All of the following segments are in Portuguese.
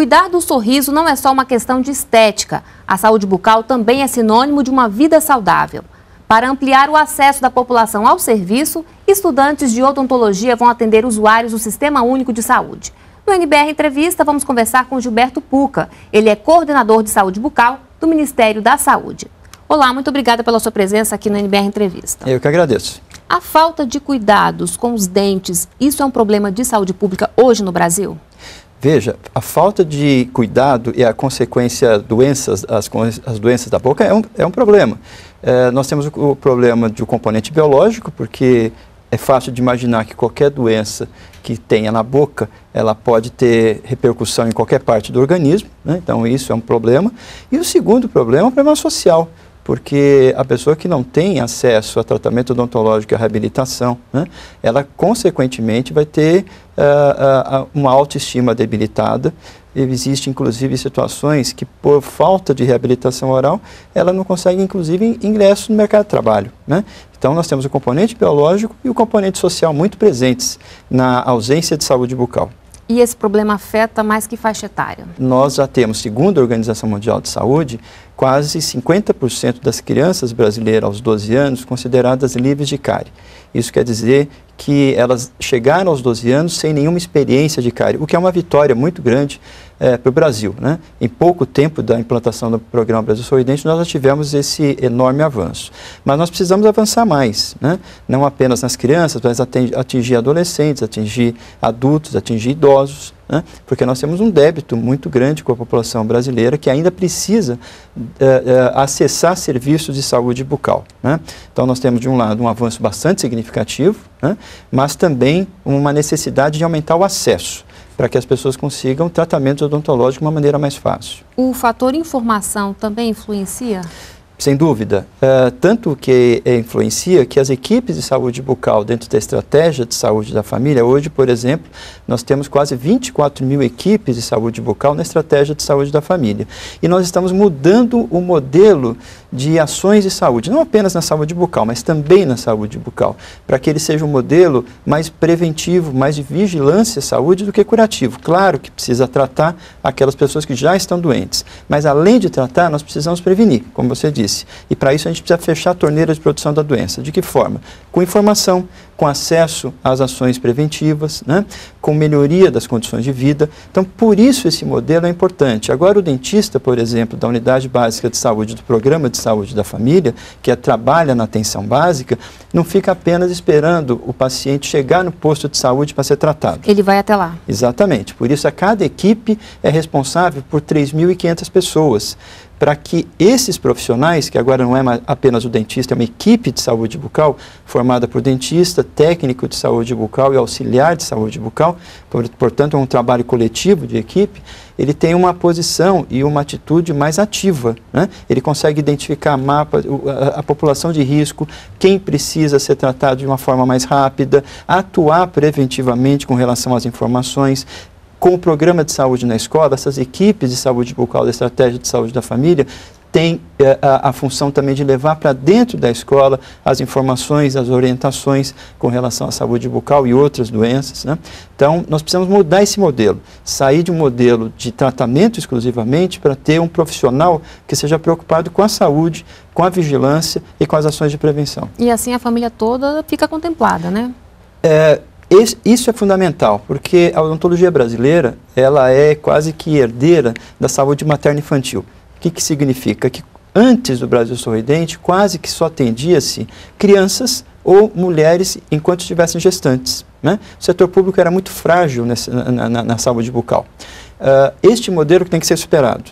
Cuidar do sorriso não é só uma questão de estética. A saúde bucal também é sinônimo de uma vida saudável. Para ampliar o acesso da população ao serviço, estudantes de odontologia vão atender usuários do Sistema Único de Saúde. No NBR Entrevista, vamos conversar com Gilberto Puca. Ele é coordenador de saúde bucal do Ministério da Saúde. Olá, muito obrigada pela sua presença aqui no NBR Entrevista. Eu que agradeço. A falta de cuidados com os dentes, isso é um problema de saúde pública hoje no Brasil? Veja, a falta de cuidado e a consequência doenças, as, as doenças da boca é um, é um problema. É, nós temos o, o problema do componente biológico, porque é fácil de imaginar que qualquer doença que tenha na boca, ela pode ter repercussão em qualquer parte do organismo, né? então isso é um problema. E o segundo problema é o problema social porque a pessoa que não tem acesso a tratamento odontológico e a reabilitação, né, ela consequentemente vai ter uh, uh, uma autoestima debilitada. Existem inclusive situações que por falta de reabilitação oral, ela não consegue inclusive ingresso no mercado de trabalho. Né? Então nós temos o componente biológico e o componente social muito presentes na ausência de saúde bucal. E esse problema afeta mais que faixa etária? Nós já temos, segundo a Organização Mundial de Saúde, quase 50% das crianças brasileiras aos 12 anos consideradas livres de cárie. Isso quer dizer que elas chegaram aos 12 anos sem nenhuma experiência de cárie, o que é uma vitória muito grande é, para o Brasil. Né? Em pouco tempo da implantação do programa Brasil Sorridente, nós já tivemos esse enorme avanço. Mas nós precisamos avançar mais, né? não apenas nas crianças, mas atingir adolescentes, atingir adultos, atingir idosos né? porque nós temos um débito muito grande com a população brasileira que ainda precisa eh, eh, acessar serviços de saúde bucal. Né? Então, nós temos, de um lado, um avanço bastante significativo, né? mas também uma necessidade de aumentar o acesso para que as pessoas consigam tratamento odontológico de uma maneira mais fácil. O fator informação também influencia? Sem dúvida. Uh, tanto que influencia que as equipes de saúde bucal, dentro da estratégia de saúde da família, hoje, por exemplo, nós temos quase 24 mil equipes de saúde bucal na estratégia de saúde da família. E nós estamos mudando o modelo de ações de saúde, não apenas na saúde bucal, mas também na saúde bucal, para que ele seja um modelo mais preventivo, mais de vigilância à saúde do que curativo. Claro que precisa tratar aquelas pessoas que já estão doentes, mas além de tratar, nós precisamos prevenir, como você disse. E para isso a gente precisa fechar a torneira de produção da doença. De que forma? Com informação, com acesso às ações preventivas, né? com melhoria das condições de vida. Então, por isso esse modelo é importante. Agora, o dentista, por exemplo, da unidade básica de saúde do programa de saúde da família, que é, trabalha na atenção básica, não fica apenas esperando o paciente chegar no posto de saúde para ser tratado. Ele vai até lá. Exatamente. Por isso, a cada equipe é responsável por 3.500 pessoas para que esses profissionais, que agora não é apenas o dentista, é uma equipe de saúde bucal, formada por dentista, técnico de saúde bucal e auxiliar de saúde bucal, portanto é um trabalho coletivo de equipe, ele tem uma posição e uma atitude mais ativa. Né? Ele consegue identificar mapa, a população de risco, quem precisa ser tratado de uma forma mais rápida, atuar preventivamente com relação às informações, com o programa de saúde na escola, essas equipes de saúde bucal da estratégia de saúde da família têm eh, a, a, função também de levar para dentro da escola as informações, as orientações com relação à saúde bucal e outras doenças. Né? Então, nós precisamos mudar esse modelo, sair de um modelo de tratamento exclusivamente para ter um profissional que seja preocupado com a saúde, com a vigilância e com as ações de prevenção. E assim a família toda fica contemplada, né? É, esse, isso é fundamental, porque a odontologia brasileira ela é quase que herdeira da saúde materna infantil. O que, que significa? Que antes do Brasil Sorridente, quase que só atendia-se crianças ou mulheres enquanto estivessem gestantes. Né? O setor público era muito frágil nessa, na, na, na saúde bucal. Uh, este modelo tem que ser superado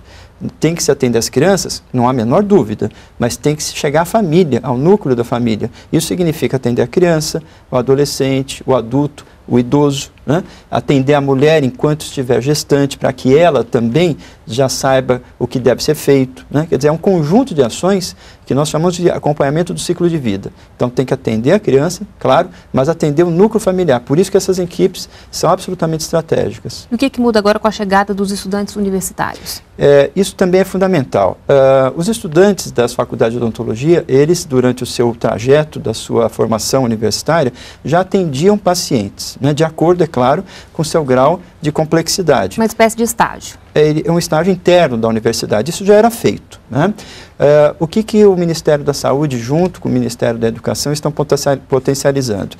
tem que se atender às crianças, não há a menor dúvida, mas tem que se chegar à família, ao núcleo da família. Isso significa atender a criança, o adolescente, o adulto, o idoso, né? atender a mulher enquanto estiver gestante, para que ela também já saiba o que deve ser feito. Né? Quer dizer, é um conjunto de ações que nós chamamos de acompanhamento do ciclo de vida. Então tem que atender a criança, claro, mas atender o núcleo familiar. Por isso que essas equipes são absolutamente estratégicas. E o que, que muda agora com a chegada dos estudantes universitários? É, isso também é fundamental. Uh, os estudantes das faculdades de odontologia, eles, durante o seu trajeto da sua formação universitária, já atendiam pacientes, né? de acordo, é claro, claro, com seu grau de complexidade. Uma espécie de estágio. É, é um estágio interno da universidade, isso já era feito. Né? Uh, o que, que o Ministério da Saúde, junto com o Ministério da Educação, estão potencializando?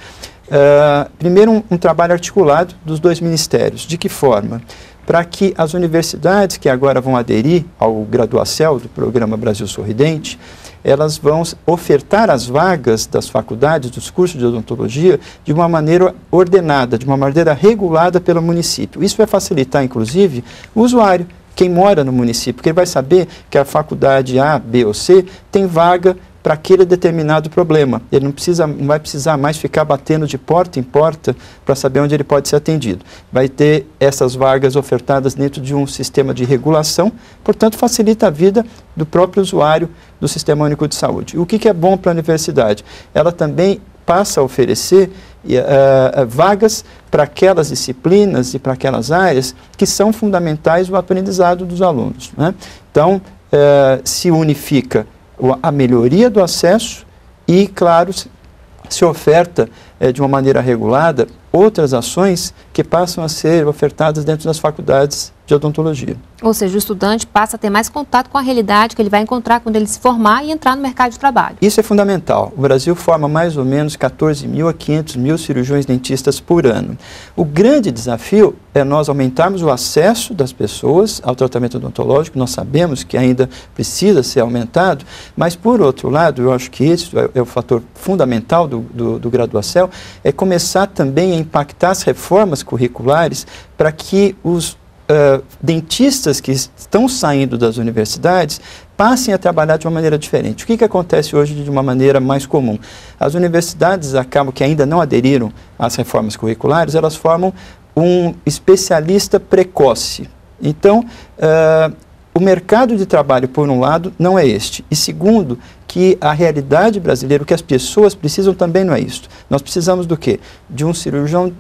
Uh, primeiro, um, um trabalho articulado dos dois ministérios. De que forma? Para que as universidades que agora vão aderir ao Graduacel do programa Brasil Sorridente, elas vão ofertar as vagas das faculdades, dos cursos de odontologia, de uma maneira ordenada, de uma maneira regulada pelo município. Isso vai facilitar, inclusive, o usuário, quem mora no município, porque ele vai saber que a faculdade A, B ou C tem vaga para aquele determinado problema. Ele não, precisa, não vai precisar mais ficar batendo de porta em porta para saber onde ele pode ser atendido. Vai ter essas vagas ofertadas dentro de um sistema de regulação, portanto, facilita a vida do próprio usuário do Sistema Único de Saúde. o que, que é bom para a universidade? Ela também passa a oferecer uh, vagas para aquelas disciplinas e para aquelas áreas que são fundamentais no aprendizado dos alunos. Né? Então, uh, se unifica a melhoria do acesso e, claro, se oferta é, de uma maneira regulada outras ações que passam a ser ofertadas dentro das faculdades de odontologia. Ou seja, o estudante passa a ter mais contato com a realidade que ele vai encontrar quando ele se formar e entrar no mercado de trabalho. Isso é fundamental. O Brasil forma mais ou menos 14 mil a 500 mil cirurgiões dentistas por ano. O grande desafio é nós aumentarmos o acesso das pessoas ao tratamento odontológico. Nós sabemos que ainda precisa ser aumentado, mas por outro lado, eu acho que esse é, é o fator fundamental do, do, do graduacel, é começar também a impactar as reformas curriculares para que os dentistas que estão saindo das universidades passem a trabalhar de uma maneira diferente. O que, que acontece hoje de uma maneira mais comum? As universidades acabam, que ainda não aderiram às reformas curriculares, elas formam um especialista precoce. Então, uh, o mercado de trabalho, por um lado, não é este. E segundo, que a realidade brasileira, o que as pessoas precisam também não é isto. Nós precisamos do quê? De um cirurgião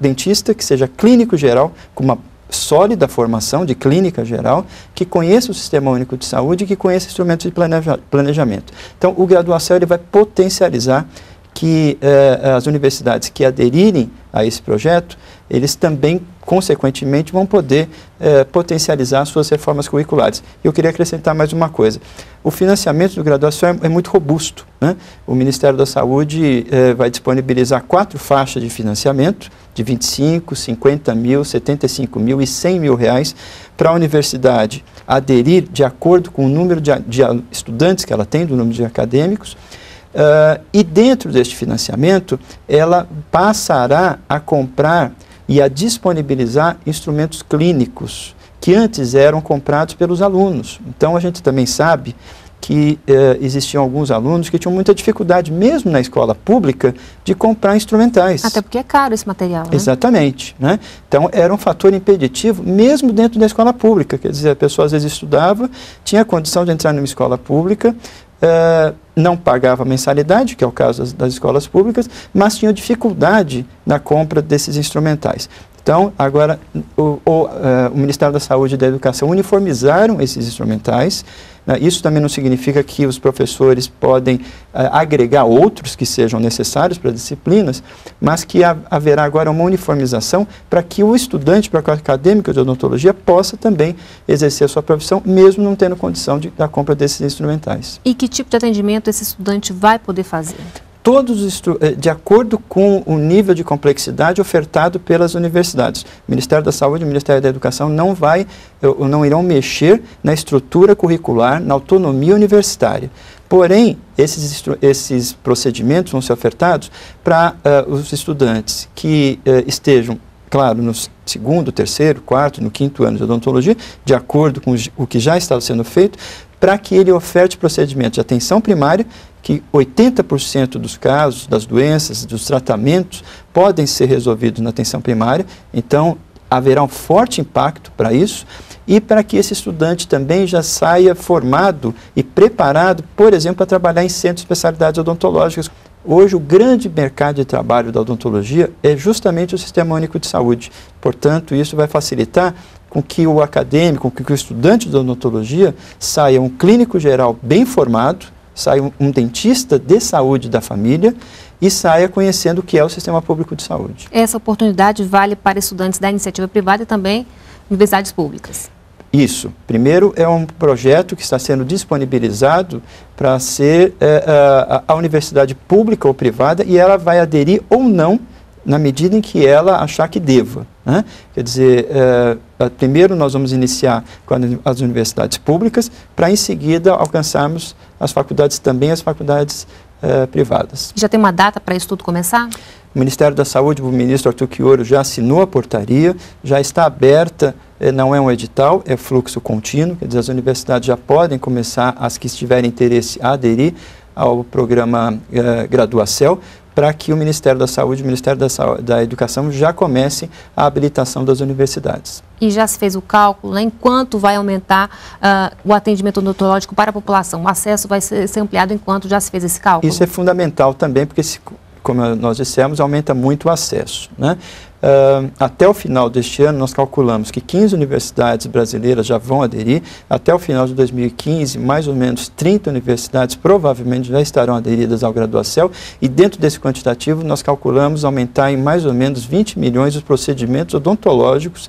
dentista que seja clínico geral, com uma sólida formação de clínica geral, que conheça o Sistema Único de Saúde e que conheça instrumentos de planeja planejamento. Então, o graduação ele vai potencializar que eh, as universidades que aderirem a esse projeto, eles também consequentemente, vão poder eh, potencializar suas reformas curriculares. Eu queria acrescentar mais uma coisa. O financiamento do graduação é, é muito robusto. Né? O Ministério da Saúde eh, vai disponibilizar quatro faixas de financiamento, de 25, 50 mil, 75 mil e 100 mil reais, para a universidade aderir de acordo com o número de, de estudantes que ela tem, do número de acadêmicos, Uh, e dentro deste financiamento, ela passará a comprar e a disponibilizar instrumentos clínicos que antes eram comprados pelos alunos. Então a gente também sabe que eh, existiam alguns alunos que tinham muita dificuldade, mesmo na escola pública, de comprar instrumentais. Até porque é caro esse material. Né? Exatamente. Né? Então, era um fator impeditivo, mesmo dentro da escola pública. Quer dizer, a pessoa às vezes estudava, tinha condição de entrar numa escola pública, ah, não pagava mensalidade, que é o caso das, das escolas públicas, mas tinha dificuldade na compra desses instrumentais. Então, agora, o, o, uh, o Ministério da Saúde e da Educação uniformizaram esses instrumentais. Né? Isso também não significa que os professores podem uh, agregar outros que sejam necessários para disciplinas, mas que ha haverá agora uma uniformização para que o estudante, para o acadêmico de odontologia, possa também exercer a sua profissão, mesmo não tendo condição de, da compra desses instrumentais. E que tipo de atendimento esse estudante vai poder fazer? todos eh, de acordo com o nível de complexidade ofertado pelas universidades. O Ministério da Saúde e o Ministério da Educação não vai, eh, não irão mexer na estrutura curricular, na autonomia universitária. Porém, esses, esses procedimentos vão ser ofertados para uh, os estudantes que uh, estejam, claro, no segundo, terceiro, quarto, no quinto ano de odontologia, de acordo com o que já está sendo feito, para que ele oferte procedimentos de atenção primária, que 80% dos casos, das doenças, dos tratamentos podem ser resolvidos na atenção primária. Então, haverá um forte impacto para isso e para que esse estudante também já saia formado e preparado, por exemplo, para trabalhar em centros de especialidades odontológicas. Hoje, o grande mercado de trabalho da odontologia é justamente o Sistema Único de Saúde. Portanto, isso vai facilitar com que o acadêmico, com que o estudante de odontologia saia um clínico geral bem formado, saia um, um dentista de saúde da família e saia conhecendo o que é o sistema público de saúde. Essa oportunidade vale para estudantes da iniciativa privada e também universidades públicas. Isso. Primeiro, é um projeto que está sendo disponibilizado para ser é, é, a, a, universidade pública ou privada e ela vai aderir ou não na medida em que ela achar que deva. Né? Quer dizer, é, é primeiro nós vamos iniciar com as universidades públicas para em seguida alcançarmos as faculdades também, as faculdades é, privadas. Já tem uma data para isso tudo começar? O Ministério da Saúde, o ministro Arthur Quioro já assinou a portaria, já está aberta eh, não é um edital, é fluxo contínuo, quer dizer, as universidades já podem começar, as que estiverem interesse, a aderir ao programa eh, Graduacel, para que o Ministério da Saúde e o Ministério da, Saúde, da Educação já comecem a habilitação das universidades. E já se fez o cálculo né, em quanto vai aumentar uh, o atendimento odontológico para a população? O acesso vai ser, ser ampliado enquanto já se fez esse cálculo? Isso é fundamental também, porque, se, como nós dissemos, aumenta muito o acesso. Né? Uh, até o final deste ano, nós calculamos que 15 universidades brasileiras já vão aderir. Até o final de 2015, mais ou menos 30 universidades provavelmente já estarão aderidas ao Graduacel. E dentro desse quantitativo, nós calculamos aumentar em mais ou menos 20 milhões os procedimentos odontológicos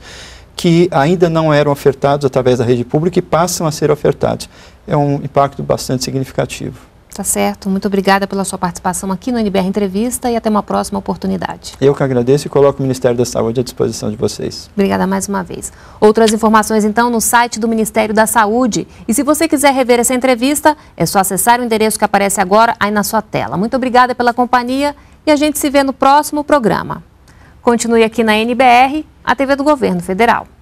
que ainda não eram ofertados através da rede pública e passam a ser ofertados. É um impacto bastante significativo. Tá certo. Muito obrigada pela sua participação aqui no NBR Entrevista e até uma próxima oportunidade. Eu que agradeço e coloco o Ministério da Saúde à disposição de vocês. Obrigada mais uma vez. Outras informações, então, no site do Ministério da Saúde. E se você quiser rever essa entrevista, é só acessar o endereço que aparece agora aí na sua tela. Muito obrigada pela companhia e a gente se vê no próximo programa. Continue aqui na NBR, a TV do Governo Federal.